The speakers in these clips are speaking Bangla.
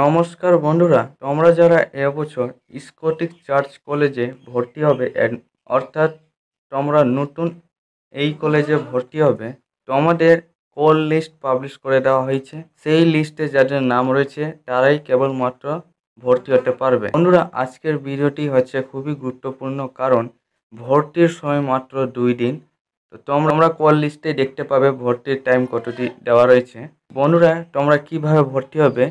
নমস্কার বন্ধুরা তোমরা যারা এবছর স্কটিক চার্চ কলেজে ভর্তি হবে অর্থাৎ তোমরা নতুন এই কলেজে ভর্তি হবে তোমাদের কল লিস্ট পাবলিশ করে দেওয়া হয়েছে সেই লিস্টে যাদের নাম রয়েছে তারাই কেবলমাত্র ভর্তি হতে পারবে বন্ধুরা আজকের ভিডিওটি হচ্ছে খুবই গুরুত্বপূর্ণ কারণ ভর্তির সময় মাত্র দুই দিন তো তোমরা কল লিস্টে দেখতে পাবে ভর্তির টাইম কতটি দেওয়া রয়েছে বন্ধুরা তোমরা কিভাবে ভর্তি হবে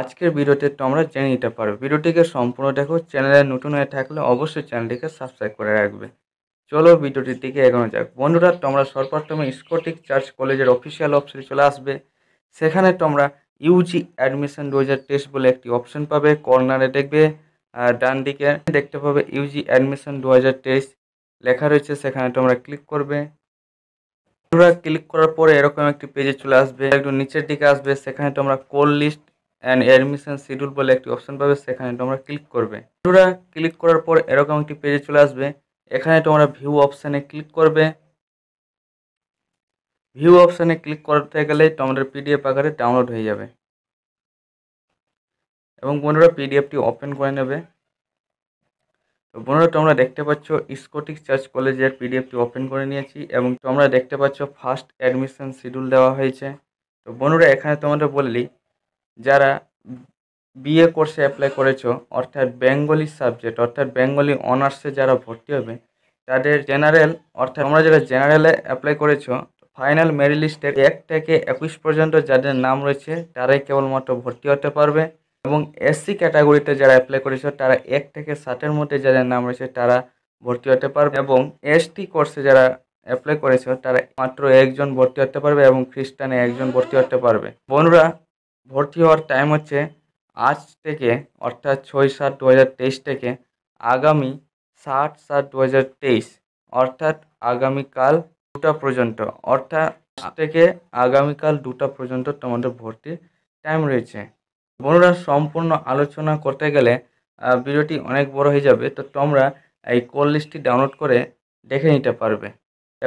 আজকের ভিডিওতে তোমরা জেনে নিতে পারো ভিডিওটিকে সম্পূর্ণ দেখো চ্যানেলে নতুন হয়ে থাকলে অবশ্যই চ্যানেলটিকে সাবস্ক্রাইব করে রাখবে চলো ভিডিওটির দিকে এগোনো যাক বন্ধুরা তোমরা সর্বপ্রথমে স্কটিক চার্চ কলেজের অফিসিয়াল অফিসে চলে আসবে সেখানে তোমরা ইউজি অ্যাডমিশন দু হাজার তেইশ বলে একটি অপশন পাবে কর্নারে দেখবে ডান দিকে দেখতে পাবে ইউজি অ্যাডমিশন দু হাজার তেইশ লেখা রয়েছে সেখানে তোমরা ক্লিক করবে তোমরা ক্লিক করার পরে এরকম একটি পেজে চলে আসবে একটু নিচের দিকে আসবে সেখানে তোমরা call list and admission schedule বলে একটি অপশন পাবে সেখানে তোমরা ক্লিক করবে বন্ধুরা ক্লিক করার পর এরকম একটি পেজে চলে আসবে এখানে তোমরা ভিউ অপশানে ক্লিক করবে ভিউ অপশানে ক্লিক করতে গেলে তোমাদের পিডিএফ আকারে ডাউনলোড হয়ে যাবে এবং বন্ধুরা পিডিএফটি ওপেন করে নেবে তো বন্ধুরা তোমরা দেখতে পাচ্ছ স্কোটিক চার্চ কলেজের পিডিএফটি ওপেন করে নিয়েছি এবং তোমরা দেখতে পাচ্ছ ফার্স্ট অ্যাডমিশন শিডিউল দেওয়া হয়েছে তো বন্ধুরা এখানে তোমাদের বললি যারা বিএ কোর্সে অ্যাপ্লাই করেছো অর্থাৎ বেঙ্গলি সাবজেক্ট অর্থাৎ বেঙ্গলি অনার্সে যারা ভর্তি হবে তাদের জেনারেল অর্থাৎ তোমরা যারা জেনারেলে অ্যাপ্লাই করেছো ফাইনাল মেরিট লিস্টের এক থেকে একুশ পর্যন্ত যাদের নাম রয়েছে তারাই কেবলমাত্র ভর্তি হতে পারবে এবং এসসি ক্যাটাগরিতে যারা অ্যাপ্লাই করেছো তারা এক থেকে ষাটের মধ্যে যাদের নাম রয়েছে তারা ভর্তি হতে পারবে এবং এসটি কোর্সে যারা অ্যাপ্লাই করেছো তারা মাত্র একজন ভর্তি হতে পারবে এবং খ্রিস্টানে একজন ভর্তি হতে পারবে বন্ধুরা ভর্তি হওয়ার টাইম হচ্ছে আজ থেকে অর্থাৎ ছয় সাত দু হাজার তেইশ থেকে আগামী সাত সাত দু হাজার তেইশ অর্থাৎ আগামীকাল দুটা পর্যন্ত অর্থাৎ থেকে আগামীকাল দুটা পর্যন্ত তোমাদের ভর্তির টাইম রয়েছে বন্ধুরা সম্পূর্ণ আলোচনা করতে গেলে ভিডিওটি অনেক বড় হয়ে যাবে তো তোমরা এই কল লিস্টটি ডাউনলোড করে দেখে নিতে পারবে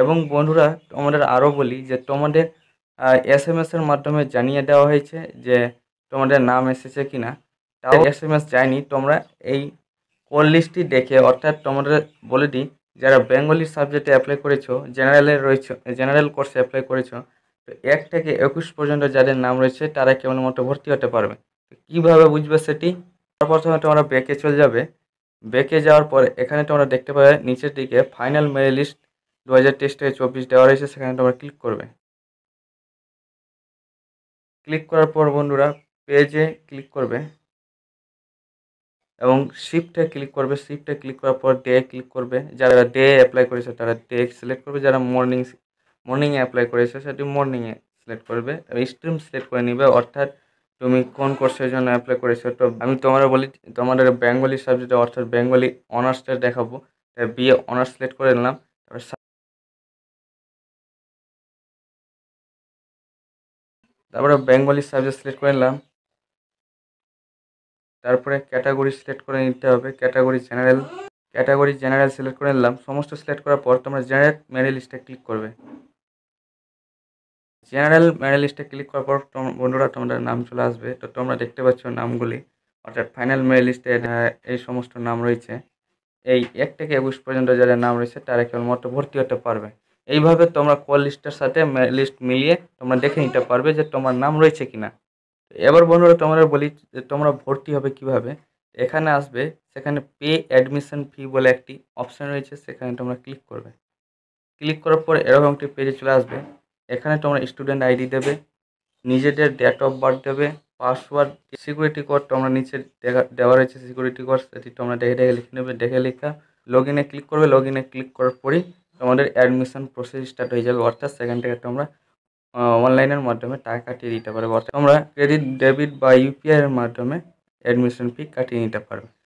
এবং বন্ধুরা তোমাদের আরও বলি যে তোমাদের এস এম এস এর মাধ্যমে জানিয়ে দেওয়া হয়েছে যে তোমাদের নাম এসেছে কিনা তাও এস এম এস যায়নি তোমরা এই কল লিস্টটি দেখে অর্থাৎ তোমাদের বলে দিই যারা বেঙ্গলি সাবজেক্টে অ্যাপ্লাই করেছো জেনারেলে রয়েছে জেনারেল কোর্সে অ্যাপ্লাই করেছো তো এক থেকে একুশ পর্যন্ত যাদের নাম রয়েছে তারা কেবলমাত্র ভর্তি হতে পারবে কিভাবে বুঝবে সেটি প্রথমে তোমরা ব্যাকে চলে যাবে ব্যাকে যাওয়ার পর এখানে তোমরা দেখতে পাবে নিচের দিকে ফাইনাল মেরিট লিস্ট দু হাজার তেইশ থেকে চব্বিশ দেওয়া রয়েছে সেখানে তোমরা ক্লিক করবে ক্লিক করার পর বন্ধুরা পেজে ক্লিক করবে এবং শিফটে ক্লিক করবে শিফটে ক্লিক করার পর ডে ক্লিক করবে যারা ডে অ্যাপ্লাই করেছে তারা ডে সিলেক্ট করবে যারা মর্নিং মর্নিংয়ে অ্যাপ্লাই করেছে সেটি মর্নিংয়ে সিলেক্ট করবে স্ট্রিম সিলেক্ট করে নিবে অর্থাৎ তুমি কোন কোর্সের জন্য অ্যাপ্লাই করেছো তো আমি তোমার বলি তোমাদের বেঙ্গলি সাবজেক্টে অর্থাৎ বেঙ্গলি অনার্সটা দেখাবো বিএ অনার্স সিলেক্ট করে নিলাম তারপর তারপরে বেঙ্গলি সাবজেক্ট সিলেক্ট করে নিলাম তারপরে ক্যাটাগরি সিলেক্ট করে নিতে হবে category general category general select করে নিলাম সমস্ত সিলেক্ট করার পর তোমরা জেনারেল মেরিট লিস্টে ক্লিক করবে জেনারেল মেরিট লিস্টে ক্লিক করার পর বন্ধুরা তোমাদের নাম চলে আসবে তো তোমরা দেখতে পাচ্ছ নামগুলি অর্থাৎ ফাইনাল মেরিট লিস্টে এই সমস্ত নাম রয়েছে এই এক থেকে একুশ পর্যন্ত যাদের নাম রয়েছে তারা কেবলমাত্র ভর্তি হতে পারবে এইভাবে তোমরা কল লিস্টের সাথে লিস্ট মিলিয়ে তোমরা দেখে নিতে পারবে যে তোমার নাম রয়েছে কি না এবার বন্ধুরা তোমরা বলি যে তোমরা ভর্তি হবে কিভাবে এখানে আসবে সেখানে পে অ্যাডমিশন ফি বলে একটি অপশান রয়েছে সেখানে তোমরা ক্লিক করবে ক্লিক করার পর এরকম একটি পেজে চলে আসবে এখানে তোমরা স্টুডেন্ট আইডি দেবে নিজেদের ডেট অফ বার্থ দেবে পাসওয়ার্ড সিকিউরিটি কোড তোমরা নিচে দেখা দেওয়া রয়েছে সিকিউরিটি কোড সেটি তোমরা দেখে দেখে লিখে নেবে দেখে লেখা লগ ইনে ক্লিক করবে লগ ইনে ক্লিক করার পরই তোমাদের অ্যাডমিশন প্রসেস স্টার্ট হয়ে যাবে অর্থাৎ সেখান থেকে তোমরা অনলাইনের মাধ্যমে টাকা কাটিয়ে দিতে পারবে অর্থাৎ তোমরা ক্রেডিট ডেবিট বা ইউপিআইয়ের মাধ্যমে অ্যাডমিশন ফি কাটিয়ে নিতে পারবে